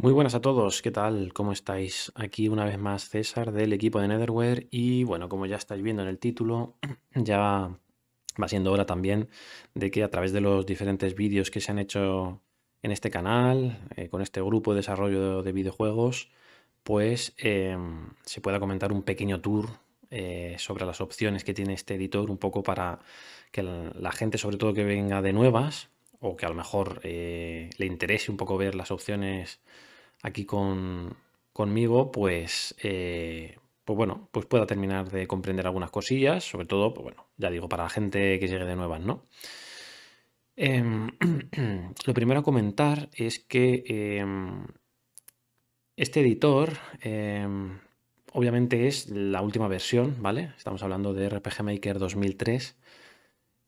Muy buenas a todos, ¿qué tal? ¿Cómo estáis? Aquí una vez más César del equipo de Netherware y bueno, como ya estáis viendo en el título, ya va siendo hora también de que a través de los diferentes vídeos que se han hecho en este canal, eh, con este grupo de desarrollo de videojuegos, pues em, se pueda comentar un pequeño tour eh, sobre las opciones que tiene este editor, un poco para que la gente sobre todo que venga de nuevas, o que a lo mejor eh, le interese un poco ver las opciones aquí conmigo, pues, eh, pues bueno, pues pueda terminar de comprender algunas cosillas, sobre todo, pues bueno, ya digo, para la gente que llegue de nuevas, ¿no? Em, lo primero a comentar es que em, este editor em, obviamente es la última versión, ¿vale? Estamos hablando de RPG Maker 2003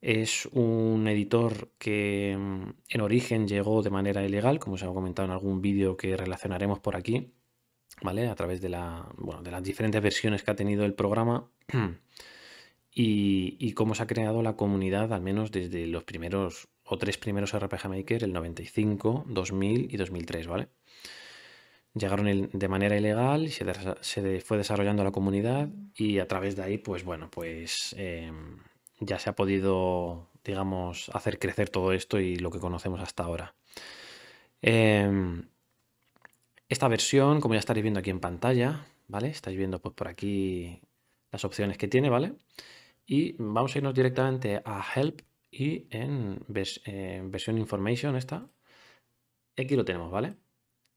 es un editor que mm, en origen llegó de manera ilegal, como se ha comentado en algún vídeo que relacionaremos por aquí, ¿vale? A través de, la, bueno, de las diferentes versiones que ha tenido el programa y, cómo se ha creado la comunidad, al menos desde los primeros o tres primeros RPG Maker, el 95, 2000 y 2003, ¿vale? Llegaron de manera ilegal, y se, fue desarrollando la comunidad y a través de ahí, pues bueno, pues... Em, ya se ha podido, digamos, hacer crecer todo esto y lo que conocemos hasta ahora. Em, esta versión, como ya estaréis viendo aquí en pantalla, ¿vale? Estáis viendo pues, por aquí las opciones que tiene, ¿vale? Y vamos a irnos directamente a Help y en versión Information esta. Aquí lo tenemos, ¿vale?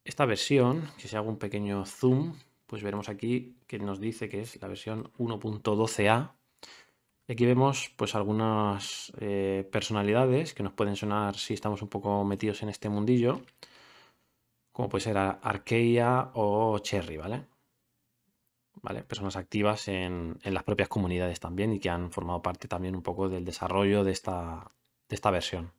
Esta versión, que se hago un pequeño zoom, pues veremos aquí que nos dice que es la versión 1.12a Aquí vemos pues algunas eh, personalidades que nos pueden sonar si estamos un poco metidos en este mundillo, como puede ser Arkeia o Cherry, ¿vale? ¿Vale? Personas activas en, las propias comunidades también y que han formado parte también un poco del desarrollo de esta, de esta versión.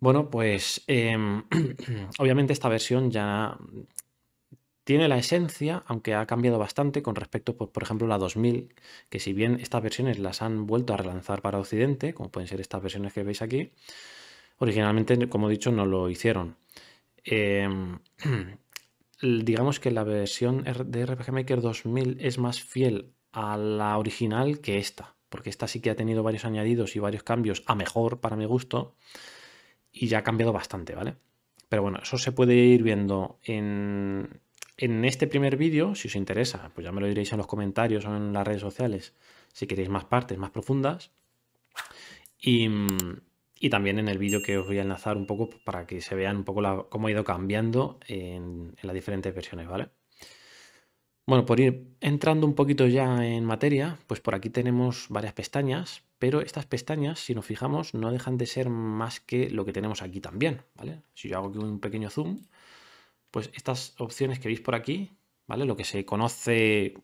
Bueno, pues em, obviamente esta versión ya tiene la esencia, aunque ha cambiado bastante con respecto, pues, por, ejemplo ejemplo, la 2000, que si bien estas versiones las han vuelto a relanzar para Occidente, como pueden ser estas versiones que veis aquí, originalmente, como he dicho, no lo hicieron. Em, digamos que la versión de RPG Maker 2000 es más fiel a la original que esta, porque esta sí que ha tenido varios añadidos y varios cambios a mejor para mi gusto y ya ha cambiado bastante, ¿vale? Pero bueno, eso se puede ir viendo en, en este primer vídeo, si os interesa, pues ya me lo diréis en los comentarios o en las redes sociales, si queréis más partes más profundas. Y, también en el vídeo que os voy a enlazar un poco para que se vean un poco cómo ha ido cambiando en, las diferentes versiones, ¿vale? Bueno, por ir entrando un poquito ya en materia, pues por aquí tenemos varias pestañas, pero estas pestañas, si nos fijamos, no dejan de ser más que lo que tenemos aquí también, ¿vale? Si yo hago aquí un pequeño zoom, pues estas opciones que veis por aquí, ¿vale? Lo que se conoce,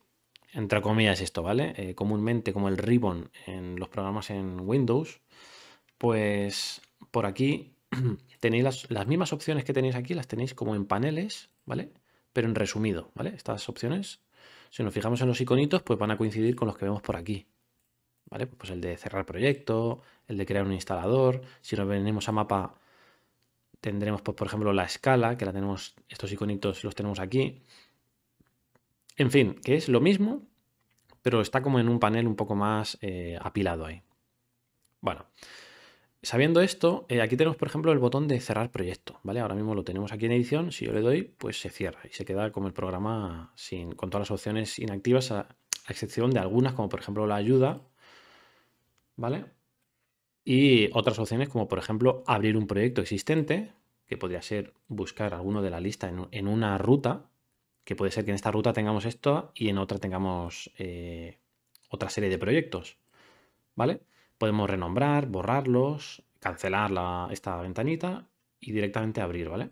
entre comillas, esto, ¿vale? Eh, comúnmente como el ribbon en los programas en Windows, pues por aquí tenéis las, las, mismas opciones que tenéis aquí, las tenéis como en paneles, ¿vale? Pero en resumido, ¿vale? Estas opciones, si nos fijamos en los iconitos, pues van a coincidir con los que vemos por aquí, ¿vale? Pues el de cerrar proyecto, el de crear un instalador, si nos venimos a mapa tendremos, pues, por ejemplo, la escala, que la tenemos, estos iconitos los tenemos aquí. En fin, que es lo mismo, pero está como en un panel un poco más eh, apilado ahí. Bueno, sabiendo esto, eh, aquí tenemos, por ejemplo, el botón de cerrar proyecto, ¿vale? Ahora mismo lo tenemos aquí en edición, si yo le doy, pues se cierra y se queda como el programa sin, con todas las opciones inactivas, a excepción de algunas, como por ejemplo la ayuda, ¿vale? Y otras opciones como por ejemplo abrir un proyecto existente, que podría ser buscar alguno de la lista en, una ruta, que puede ser que en esta ruta tengamos esto y en otra tengamos eh, otra serie de proyectos. ¿Vale? Podemos renombrar, borrarlos, cancelar la, esta ventanita y directamente abrir, ¿vale?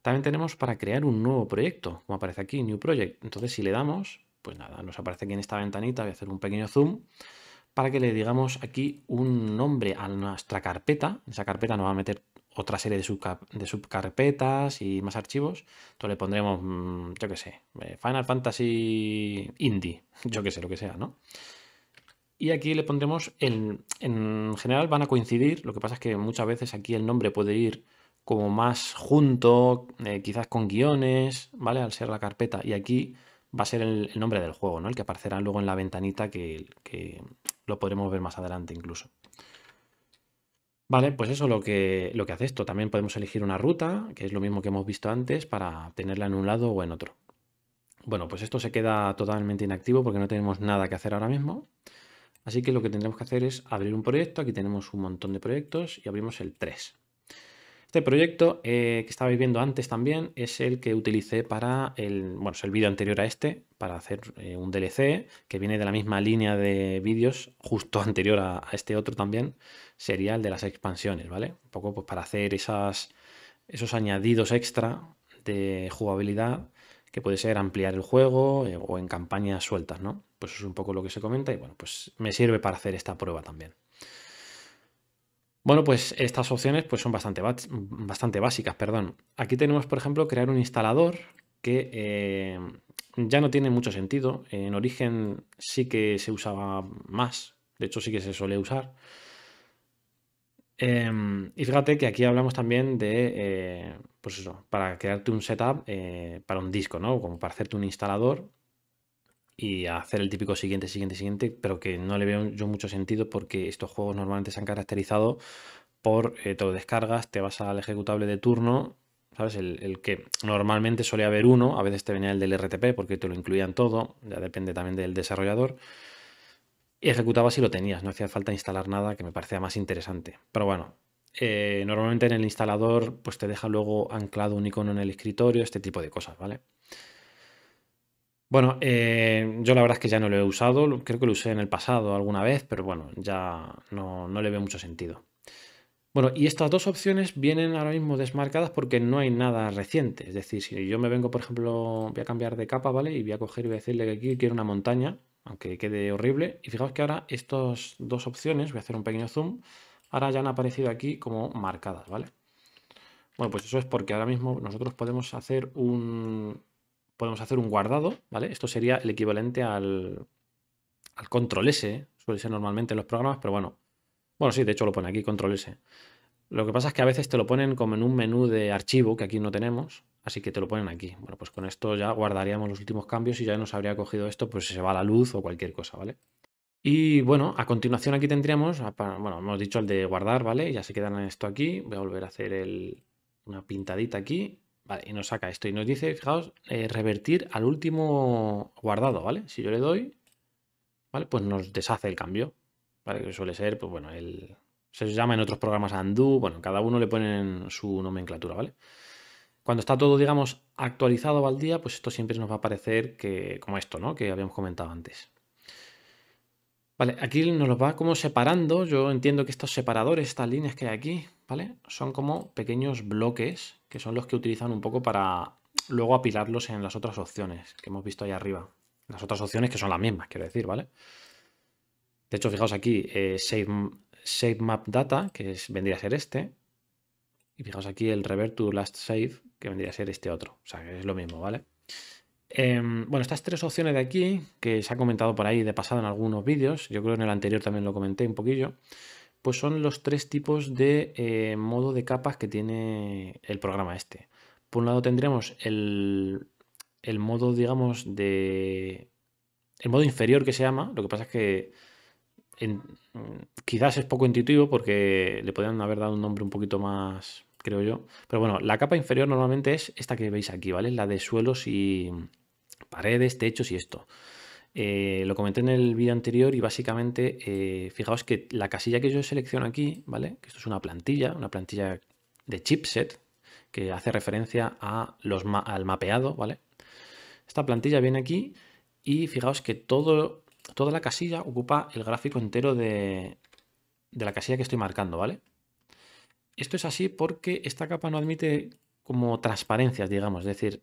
También tenemos para crear un nuevo proyecto, como aparece aquí, New Project. Entonces si le damos, pues nada, nos aparece aquí en esta ventanita, voy a hacer un pequeño zoom para que le digamos aquí un nombre a nuestra carpeta. esa carpeta nos va a meter otra serie de, subcarpetas y más archivos. Entonces le pondremos, mm, yo qué sé, eh, Final Fantasy Indie, yo qué sé, lo que sea, ¿no? Y aquí le pondremos, en general van a coincidir, lo que pasa es que muchas veces aquí el nombre puede ir como más junto, eh, quizás con guiones, ¿vale? Al ser la carpeta. Y aquí va a ser el, nombre del juego, ¿no? El que aparecerá luego en la ventanita que, lo podremos ver más adelante incluso. Vale, pues eso es lo que, lo que hace esto. También podemos elegir una ruta, que es lo mismo que hemos visto antes, para tenerla en un lado o en otro. Bueno, pues esto se queda totalmente inactivo porque no tenemos nada que hacer ahora mismo. Así que lo que tendremos que hacer es abrir un proyecto. Aquí tenemos un montón de proyectos y abrimos el 3. Este proyecto eh, que estabais viendo antes también es el que utilicé para el, bueno, el vídeo anterior a este, para hacer eh, un DLC que viene de la misma línea de vídeos justo anterior a, este otro también, sería el de las expansiones, ¿vale? Un poco pues para hacer esos añadidos extra de jugabilidad que puede ser ampliar el juego eh, o en campañas sueltas, ¿no? Pues es un poco lo que se comenta y bueno, pues me sirve para hacer esta prueba también. Bueno, pues estas opciones pues son bastante, bastante básicas. Perdón. Aquí tenemos, por ejemplo, crear un instalador que eh, ya no tiene mucho sentido. En origen sí que se usaba más, de hecho sí que se suele usar. Eh, y fíjate que aquí hablamos también de, eh, pues eso, para crearte un setup para un disco, ¿no? Como para hacerte un instalador y hacer el típico siguiente, siguiente, siguiente, pero que no le veo yo mucho sentido porque estos juegos normalmente se han caracterizado por todo eh, te descargas, te vas al ejecutable de turno, ¿sabes? El, que normalmente suele haber uno, a veces te venía el del RTP porque te lo incluían todo, ya depende también del desarrollador. Y ejecutabas y lo tenías, no hacía falta instalar nada que me parecía más interesante. Pero bueno, eh, normalmente en el instalador pues te deja luego anclado un icono en el escritorio, este tipo de cosas, ¿vale? vale bueno, eh, yo la verdad es que ya no lo he usado, creo que lo usé en el pasado alguna vez, pero bueno, ya no, no le veo mucho sentido. Bueno, y estas dos opciones vienen ahora mismo desmarcadas porque no hay nada reciente. Es decir, si yo me vengo, por ejemplo, voy a cambiar de capa, ¿vale? Y voy a coger y voy a decirle que aquí quiero una montaña, aunque quede horrible. Y fijaos que ahora estas dos opciones, voy a hacer un pequeño zoom, ahora ya han aparecido aquí como marcadas, ¿vale? Bueno, pues eso es porque ahora mismo nosotros podemos hacer un, podemos hacer un guardado, ¿vale? Esto sería el equivalente al, control S, ¿eh? suele ser normalmente en los programas, pero bueno. Bueno, sí, de hecho lo pone aquí, control S. Lo que pasa es que a veces te lo ponen como en un menú de archivo que aquí no tenemos, así que te lo ponen aquí. Bueno, pues con esto ya guardaríamos los últimos cambios y ya nos habría cogido esto, pues si se va la luz o cualquier cosa, ¿vale? Y bueno, a continuación aquí tendríamos, bueno, hemos dicho el de guardar, ¿vale? Ya se quedan esto aquí, voy a volver a hacer una pintadita aquí y nos saca esto y nos dice, fijaos, eh, revertir al último guardado, ¿vale? Si yo le doy, ¿vale? Pues nos deshace el cambio, ¿vale? Que suele ser, pues bueno, él se llama en otros programas undo, bueno, cada uno le ponen su nomenclatura, ¿vale? Cuando está todo, digamos, actualizado al día, pues esto siempre nos va a parecer que, como esto, ¿no? Que habíamos comentado antes. Vale, aquí nos lo va como separando. Yo entiendo que estos separadores, estas líneas que hay aquí, ¿vale? Son como pequeños bloques que son los que utilizan un poco para luego apilarlos en las otras opciones que hemos visto ahí arriba. Las otras opciones que son las mismas, quiero decir, ¿vale? De hecho, fijaos aquí, eh, save, Map Data, que vendría a ser este. Y fijaos aquí el Revert to Last Save, que vendría a ser este otro. O sea, que es lo mismo, ¿vale? Em, bueno, estas tres opciones de aquí, que se ha comentado por ahí de pasado en algunos vídeos, yo creo que en el anterior también lo comenté un poquillo, pues son los tres tipos de eh, modo de capas que tiene el programa este. Por un lado tendremos el, el modo, digamos, de... El modo inferior que se llama, lo que pasa es que quizás es poco intuitivo porque le podrían haber dado un nombre un poquito más, creo yo. Pero bueno, la capa inferior normalmente es esta que veis aquí, ¿vale? La de suelos y paredes, techos y esto. Eh, lo comenté en el vídeo anterior y básicamente, eh, fijaos que la casilla que yo selecciono aquí, ¿vale? Que esto es una plantilla, una plantilla de chipset que hace referencia a los al mapeado, ¿vale? Esta plantilla viene aquí y fijaos que todo, toda la casilla ocupa el gráfico entero de, de la casilla que estoy marcando, ¿vale? Esto es así porque esta capa no admite como transparencias, digamos, es decir,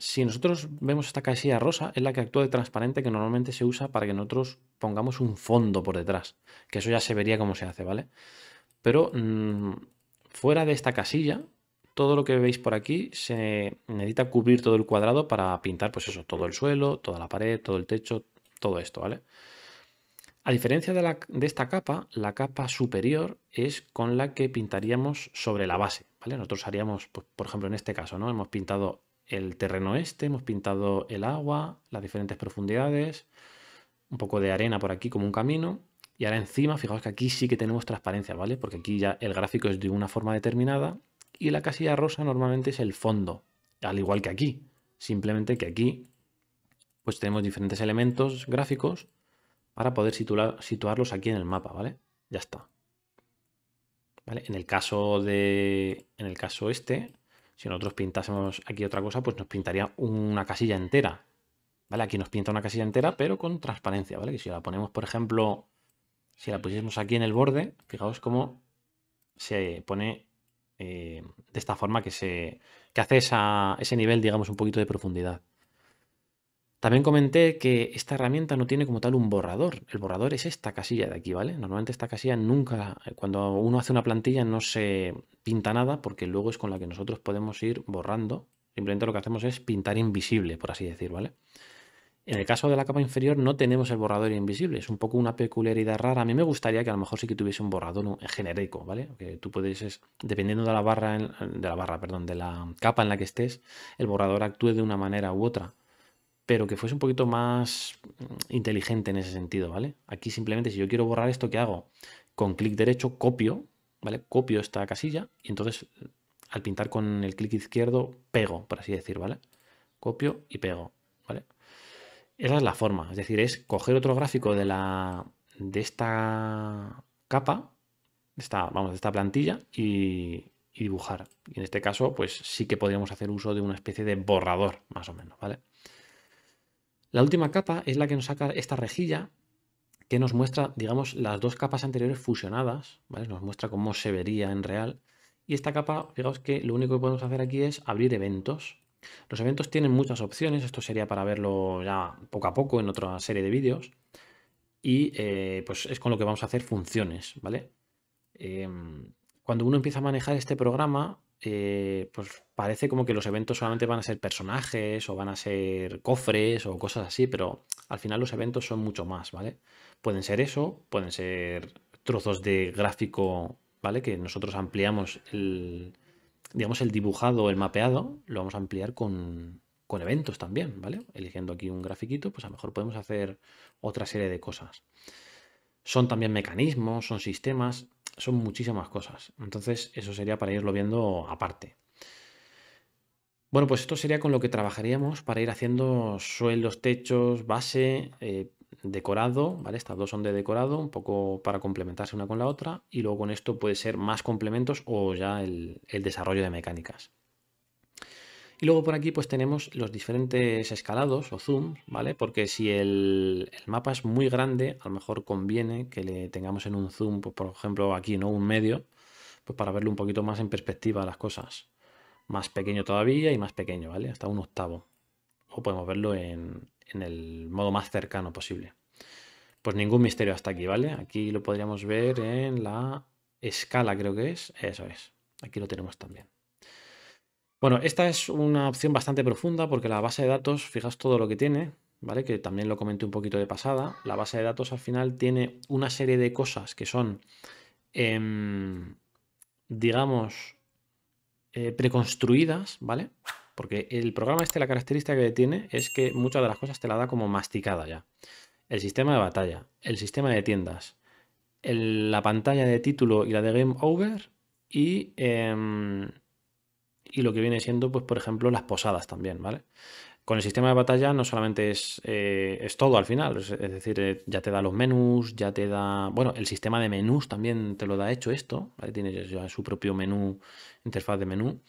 si nosotros vemos esta casilla rosa, es la que actúa de transparente que normalmente se usa para que nosotros pongamos un fondo por detrás, que eso ya se vería cómo se hace, ¿vale? Pero mm, fuera de esta casilla, todo lo que veis por aquí se necesita cubrir todo el cuadrado para pintar, pues eso, todo el suelo, toda la pared, todo el techo, todo esto, ¿vale? A diferencia de, de esta capa, la capa superior es con la que pintaríamos sobre la base, ¿vale? Nosotros haríamos, pues, por ejemplo, en este caso, ¿no? Hemos pintado el terreno este, hemos pintado el agua, las diferentes profundidades, un poco de arena por aquí como un camino. Y ahora encima, fijaos que aquí sí que tenemos transparencia, ¿vale? Porque aquí ya el gráfico es de una forma determinada y la casilla rosa normalmente es el fondo, al igual que aquí. Simplemente que aquí pues tenemos diferentes elementos gráficos para poder situar, situarlos aquí en el mapa, ¿vale? Ya está. ¿Vale? En el caso de. En el caso este, si nosotros pintásemos aquí otra cosa, pues nos pintaría una casilla entera. ¿Vale? Aquí nos pinta una casilla entera, pero con transparencia, ¿vale? Que si la ponemos, por ejemplo, si la pusiésemos aquí en el borde, fijaos cómo se pone eh, de esta forma que, se, que hace ese nivel, digamos, un poquito de profundidad. También comenté que esta herramienta no tiene como tal un borrador. El borrador es esta casilla de aquí, ¿vale? Normalmente esta casilla nunca, cuando uno hace una plantilla no se pinta nada porque luego es con la que nosotros podemos ir borrando. Simplemente lo que hacemos es pintar invisible, por así decir, ¿vale? En el caso de la capa inferior no tenemos el borrador invisible, es un poco una peculiaridad rara. A mí me gustaría que a lo mejor sí que tuviese un borrador genérico, ¿vale? Que tú pudieses, dependiendo de la barra, de la barra, perdón, de la capa en la que estés, el borrador actúe de una manera u otra pero que fuese un poquito más mm, inteligente en ese sentido, ¿vale? Aquí simplemente si yo quiero borrar esto, ¿qué hago? Con clic derecho copio, ¿vale? Copio esta casilla y entonces eh, al pintar con el clic izquierdo pego, por así decir, ¿vale? Copio y pego, ¿vale? Esa es la forma, es decir, es coger otro gráfico de la de esta capa, de esta, vamos, esta plantilla y, y dibujar. Y en este caso, pues sí que podríamos hacer uso de una especie de borrador, más o menos, ¿vale? La última capa es la que nos saca esta rejilla que nos muestra, digamos, las dos capas anteriores fusionadas, ¿vale? Nos muestra cómo se vería en real. Y esta capa, fijaos que lo único que podemos hacer aquí es abrir eventos. Los eventos tienen muchas opciones, esto sería para verlo ya poco a poco en otra serie de vídeos. Y eh, pues es con lo que vamos a hacer funciones, ¿vale? Eh, cuando uno empieza a manejar este programa, eh, pues parece como que los eventos solamente van a ser personajes o van a ser cofres o cosas así, pero al final los eventos son mucho más, ¿vale? Pueden ser eso, pueden ser trozos de gráfico, ¿vale? Que nosotros ampliamos el, digamos, el dibujado, el mapeado, lo vamos a ampliar con, con eventos también, ¿vale? Eligiendo aquí un grafiquito, pues a lo mejor podemos hacer otra serie de cosas. Son también mecanismos, son sistemas, son muchísimas cosas. Entonces, eso sería para irlo viendo aparte. Bueno, pues esto sería con lo que trabajaríamos para ir haciendo suelos, techos, base, eh, decorado, ¿vale? Estas dos son de decorado, un poco para complementarse una con la otra, y luego con esto puede ser más complementos o ya el desarrollo de mecánicas. Y luego por aquí pues tenemos los diferentes escalados o zoom, ¿vale? Porque si el, mapa es muy grande, a lo mejor conviene que le tengamos en un zoom, pues, por ejemplo aquí, ¿no? Un medio, pues para verlo un poquito más en perspectiva las cosas. Más pequeño todavía y más pequeño, ¿vale? Hasta un octavo. O podemos verlo en, en el modo más cercano posible. Pues ningún misterio hasta aquí, ¿vale? Aquí lo podríamos ver en la escala, creo que es. Eso es. Aquí lo tenemos también. Bueno, esta es una opción bastante profunda porque la base de datos, fijas todo lo que tiene, ¿vale? Que también lo comenté un poquito de pasada. La base de datos al final tiene una serie de cosas que son, em, digamos, eh, preconstruidas, ¿vale? Porque el programa este, la característica que tiene es que muchas de las cosas te la da como masticada ya. El sistema de batalla, el sistema de tiendas, la pantalla de título y la de game over y em, y lo que viene siendo, pues, por ejemplo, las posadas también, ¿vale? Con el sistema de batalla no solamente es, eh, es todo al final, es, decir, eh, ya te da los menús, ya te da, bueno, el sistema de menús también te lo da hecho esto, tiene ya su propio menú, interfaz de menú.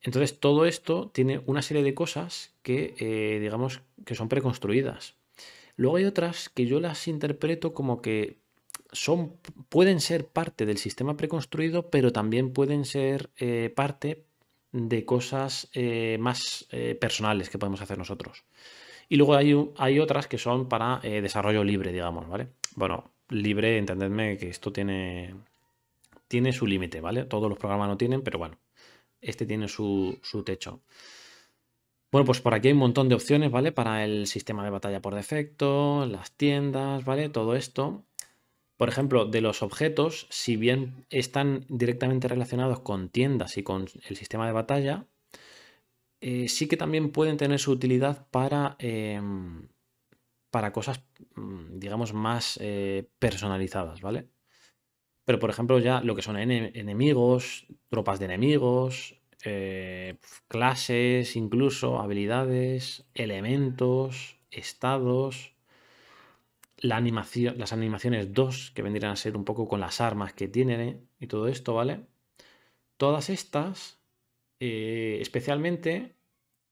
Entonces, todo esto tiene una serie de cosas que, eh, digamos, que son preconstruidas. Luego hay otras que yo las interpreto como que son, pueden ser parte del sistema preconstruido, pero también pueden ser eh, parte de cosas eh, más eh, personales que podemos hacer nosotros. Y luego hay, hay otras que son para desarrollo libre, digamos, ¿vale? Bueno, libre, entendedme que esto tiene, tiene su límite, ¿vale? Todos los programas no tienen, pero bueno, este tiene su, su techo. Bueno, pues por aquí hay un montón de opciones, ¿vale? Para el sistema de batalla por defecto, las tiendas, ¿vale? Todo esto. Por ejemplo, de los objetos, si bien están directamente relacionados con tiendas y con el sistema de batalla, eh, sí que también pueden tener su utilidad para, em, para cosas, mm, digamos, más eh, personalizadas, ¿vale? Pero, por ejemplo, ya lo que son enemigos, tropas de enemigos, eh, clases, incluso habilidades, elementos, estados, animación, las animaciones 2, que vendrían a ser un poco con las armas que tienen ¿eh? y todo esto, ¿vale? Todas estas, eh, especialmente,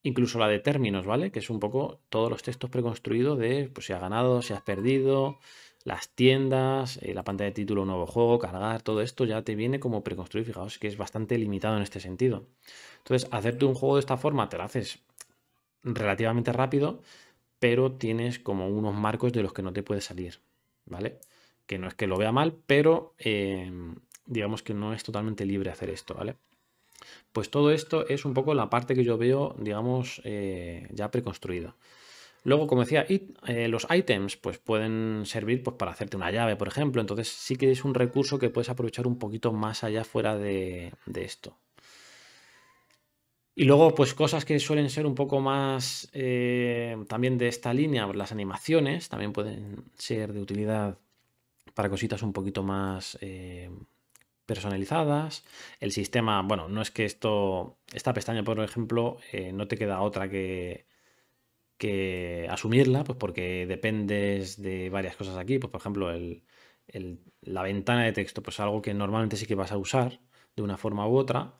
incluso la de términos, ¿vale? Que es un poco todos los textos preconstruidos de pues, si has ganado, si has perdido, las tiendas, eh, la pantalla de título, nuevo juego, cargar, todo esto ya te viene como preconstruido. Fijaos que es bastante limitado en este sentido. Entonces, hacerte un juego de esta forma te lo haces relativamente rápido pero tienes como unos marcos de los que no te puede salir, ¿vale? Que no es que lo vea mal, pero em, digamos que no es totalmente libre hacer esto, ¿vale? Pues todo esto es un poco la parte que yo veo, digamos, eh, ya preconstruida. Luego, como decía, eh, los items pues pueden servir pues, para hacerte una llave, por ejemplo. Entonces sí que es un recurso que puedes aprovechar un poquito más allá fuera de, de esto, y luego, pues cosas que suelen ser un poco más eh, también de esta línea, pues, las animaciones también pueden ser de utilidad para cositas un poquito más eh, personalizadas. El sistema, bueno, no es que esto, esta pestaña, por ejemplo, eh, no te queda otra que, que asumirla, pues porque dependes de varias cosas aquí, pues por ejemplo, la ventana de texto, pues algo que normalmente sí que vas a usar de una forma u otra.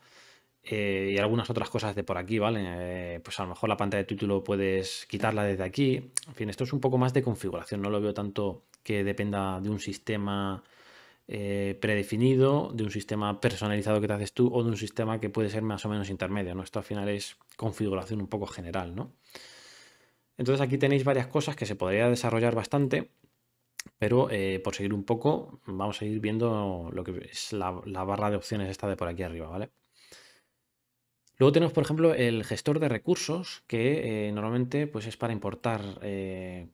Eh, y algunas otras cosas de por aquí, ¿vale? Eh, pues a lo mejor la pantalla de título puedes quitarla desde aquí. En fin, esto es un poco más de configuración, no lo veo tanto que dependa de un sistema eh, predefinido, de un sistema personalizado que te haces tú o de un sistema que puede ser más o menos intermedio, ¿no? Esto al final es configuración un poco general, ¿no? Entonces aquí tenéis varias cosas que se podría desarrollar bastante, pero por seguir un poco, vamos a ir viendo lo que es la, la barra de opciones esta de por aquí arriba, ¿vale? Luego tenemos, por ejemplo, el gestor de recursos, que eh, normalmente pues, es para importar eh,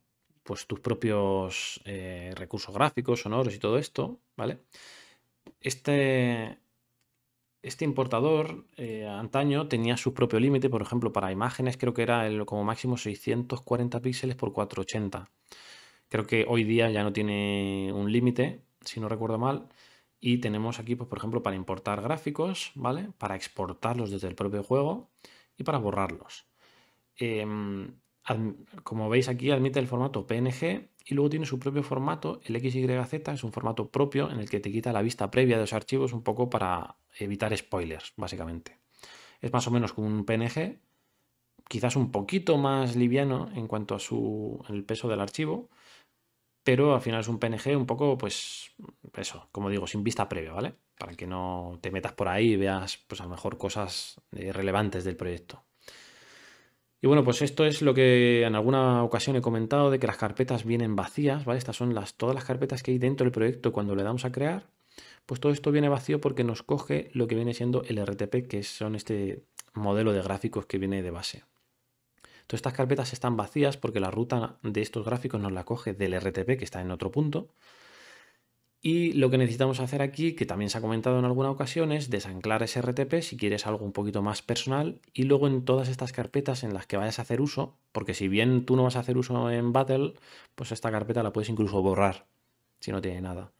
pues, tus propios eh, recursos gráficos, sonoros y todo esto, ¿vale? Este, este importador antaño tenía su propio límite, por ejemplo, para imágenes creo que era el, como máximo 640 píxeles por 480. Creo que hoy día ya no tiene un límite, si no recuerdo mal. Y tenemos aquí, pues, por ejemplo, para importar gráficos, ¿vale? Para exportarlos desde el propio juego y para borrarlos. Em, como veis aquí, admite el formato PNG y luego tiene su propio formato, el XYZ, es un formato propio en el que te quita la vista previa de los archivos un poco para evitar spoilers, básicamente. Es más o menos como un PNG, quizás un poquito más liviano en cuanto a su, el peso del archivo, pero al final es un PNG un poco, pues, eso, como digo, sin vista previa, ¿vale? Para que no te metas por ahí y veas, pues a lo mejor cosas eh, relevantes del proyecto. Y bueno, pues esto es lo que en alguna ocasión he comentado de que las carpetas vienen vacías, ¿vale? Estas son las, todas las carpetas que hay dentro del proyecto cuando le damos a crear. Pues todo esto viene vacío porque nos coge lo que viene siendo el RTP, que son este modelo de gráficos que viene de base. Todas estas carpetas están vacías porque la ruta de estos gráficos nos la coge del RTP que está en otro punto. Y lo que necesitamos hacer aquí, que también se ha comentado en alguna ocasión, es desanclar ese RTP si quieres algo un poquito más personal y luego en todas estas carpetas en las que vayas a hacer uso, porque si bien tú no vas a hacer uso en Battle, pues esta carpeta la puedes incluso borrar si no tiene nada.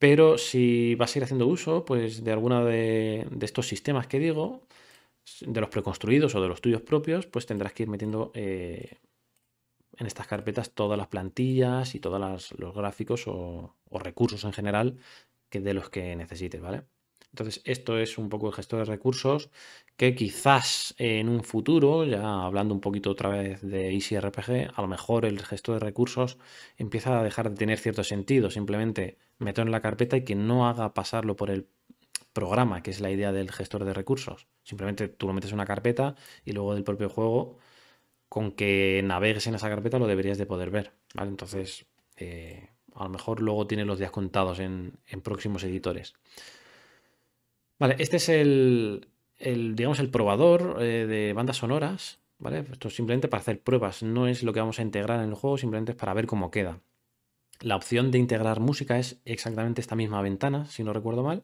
Pero si vas a ir haciendo uso pues, de alguno de estos sistemas que digo, de los preconstruidos o de los tuyos propios, pues tendrás que ir metiendo eh, en estas carpetas todas las plantillas y todos los gráficos o, recursos en general que de los que necesites, ¿vale? Entonces, esto es un poco el gestor de recursos que quizás en un futuro, ya hablando un poquito otra vez de EasyRPG, a lo mejor el gestor de recursos empieza a dejar de tener cierto sentido. Simplemente meto en la carpeta y que no haga pasarlo por el programa, que es la idea del gestor de recursos. Simplemente tú lo metes en una carpeta y luego del propio juego, con que navegues en esa carpeta, lo deberías de poder ver. ¿vale? Entonces, eh, a lo mejor luego tiene los días contados en, próximos editores. Vale, este es el, digamos, el probador eh, de bandas sonoras. ¿Vale? Esto es simplemente para hacer pruebas, no es lo que vamos a integrar en el juego, simplemente es para ver cómo queda. La opción de integrar música es exactamente esta misma ventana, si no recuerdo mal.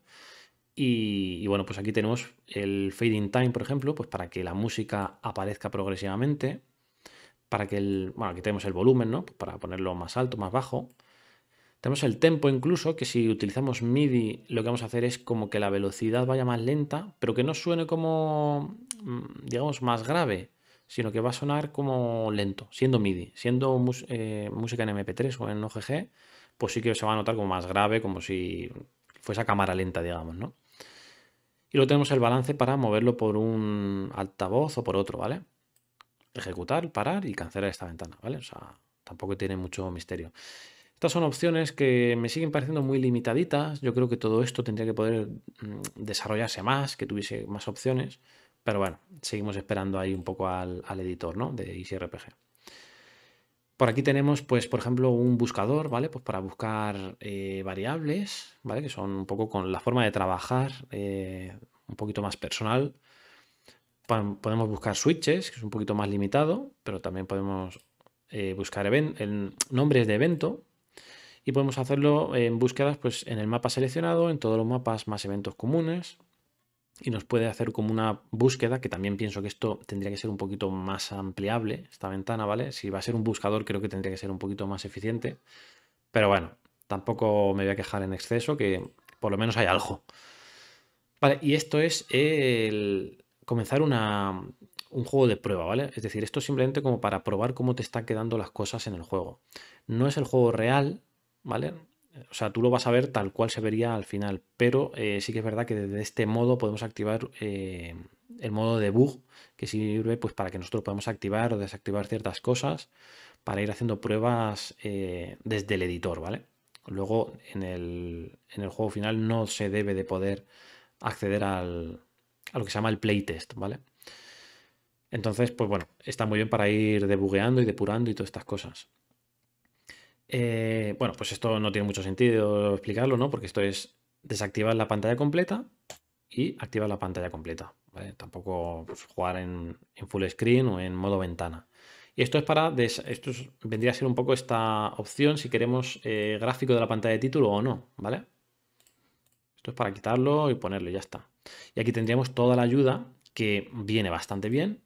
Y, bueno, pues aquí tenemos el fading time, por ejemplo, pues para que la música aparezca progresivamente, para que el, bueno, aquí tenemos el volumen, ¿no? Pues para ponerlo más alto, más bajo. Tenemos el tempo incluso, que si utilizamos MIDI lo que vamos a hacer es como que la velocidad vaya más lenta, pero que no suene como, mm, digamos, más grave, sino que va a sonar como lento, siendo MIDI, siendo eh, música en MP3 o en OGG, pues sí que se va a notar como más grave, como si fuese a cámara lenta, digamos, ¿no? Y luego tenemos el balance para moverlo por un altavoz o por otro, ¿vale? Ejecutar, parar y cancelar esta ventana, ¿vale? O sea, tampoco tiene mucho misterio. Estas son opciones que me siguen pareciendo muy limitaditas. Yo creo que todo esto tendría que poder mm, desarrollarse más, que tuviese más opciones. Pero bueno, seguimos esperando ahí un poco al, editor ¿no? de ICRPG. Por aquí tenemos, pues, por ejemplo, un buscador, ¿vale? Pues para buscar eh, variables, ¿vale? Que son un poco con la forma de trabajar eh, un poquito más personal. Podemos buscar switches, que es un poquito más limitado, pero también podemos eh, buscar en nombres de evento, y podemos hacerlo en búsquedas pues, en el mapa seleccionado, en todos los mapas más eventos comunes, y nos puede hacer como una búsqueda, que también pienso que esto tendría que ser un poquito más ampliable, esta ventana, ¿vale? Si va a ser un buscador, creo que tendría que ser un poquito más eficiente. Pero bueno, tampoco me voy a quejar en exceso, que por lo menos hay algo. Vale, y esto es el comenzar una, un juego de prueba, ¿vale? Es decir, esto simplemente como para probar cómo te están quedando las cosas en el juego. No es el juego real, ¿vale? o sea, tú lo vas a ver tal cual se vería al final, pero eh, sí que es verdad que desde este modo podemos activar eh, el modo debug, que sirve pues para que nosotros podamos activar o desactivar ciertas cosas para ir haciendo pruebas eh, desde el editor, ¿vale? Luego en el, en el, juego final no se debe de poder acceder al, a lo que se llama el playtest, ¿vale? Entonces, pues bueno, está muy bien para ir debugueando y depurando y todas estas cosas. Eh, bueno, pues esto no tiene mucho sentido explicarlo, ¿no? Porque esto es desactivar la pantalla completa y activar la pantalla completa. Tampoco pues, jugar en, full screen o en modo ventana. Y esto es para. Esto vendría a ser un poco esta opción si queremos eh, gráfico de la pantalla de título o no, ¿vale? Esto es para quitarlo y ponerlo y ya está. Y aquí tendríamos toda la ayuda que viene bastante bien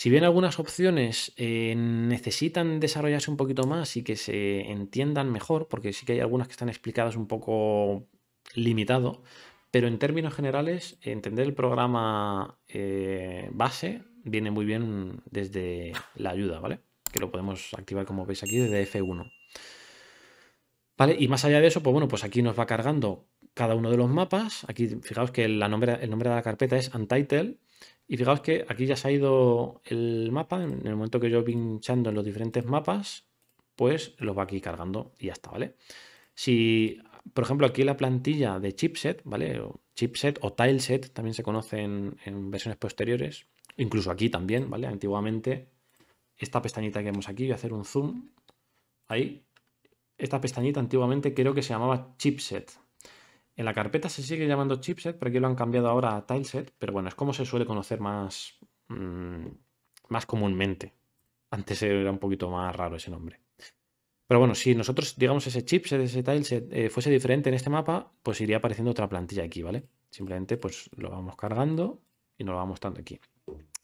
si bien algunas opciones eh, necesitan desarrollarse un poquito más y que se entiendan mejor, porque sí que hay algunas que están explicadas un poco limitado, pero en términos generales, entender el programa eh, base viene muy bien desde la ayuda, ¿vale? Que lo podemos activar, como veis aquí, desde F1. ¿Vale? Y más allá de eso, pues bueno, pues aquí nos va cargando cada uno de los mapas. Aquí, fijaos que la el nombre de la carpeta es Untitled. Y fijaos que aquí ya se ha ido el mapa. En el momento que yo pinchando en los diferentes mapas, pues los va aquí cargando y ya está, ¿vale? Si, por ejemplo, aquí la plantilla de chipset, ¿vale? O chipset o tileset también se conocen en, en versiones posteriores. Incluso aquí también, ¿vale? Antiguamente, esta pestañita que vemos aquí, voy a hacer un zoom. Ahí. Esta pestañita antiguamente creo que se llamaba chipset, en la carpeta se sigue llamando chipset, pero aquí lo han cambiado ahora a tileset, pero bueno, es como se suele conocer más, mm, más comúnmente. Antes era un poquito más raro ese nombre. Pero bueno, si nosotros, digamos, ese chipset, ese tileset eh, fuese diferente en este mapa, pues iría apareciendo otra plantilla aquí, ¿vale? Simplemente pues lo vamos cargando y nos lo vamos mostrando aquí.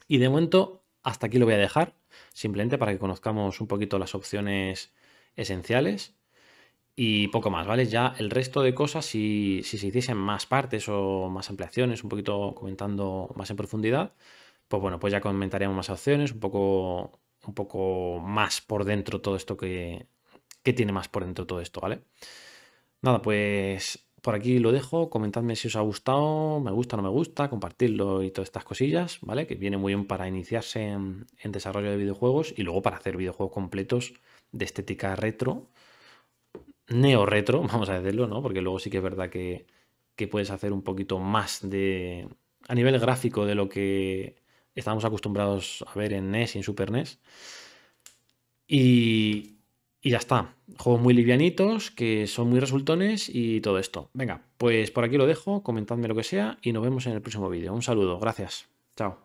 Y de momento hasta aquí lo voy a dejar, simplemente para que conozcamos un poquito las opciones esenciales y poco más, ¿vale? Ya el resto de cosas, si, si, se hiciesen más partes o más ampliaciones, un poquito comentando más en profundidad, pues bueno, pues ya comentaríamos más opciones, un poco, un poco más por dentro todo esto que, que tiene más por dentro todo esto, ¿vale? Nada, pues por aquí lo dejo, comentadme si os ha gustado, me gusta, no me gusta, compartirlo y todas estas cosillas, ¿vale? Que viene muy bien para iniciarse en desarrollo de videojuegos y luego para hacer videojuegos completos de estética retro neo-retro, vamos a decirlo, ¿no? Porque luego sí que es verdad que, puedes hacer un poquito más de. a nivel gráfico de lo que estamos acostumbrados a ver en NES y en Super NES. Y, y ya está. Juegos muy livianitos, que son muy resultones y todo esto. Venga, pues por aquí lo dejo, comentadme lo que sea y nos vemos en el próximo vídeo. Un saludo, gracias. Chao.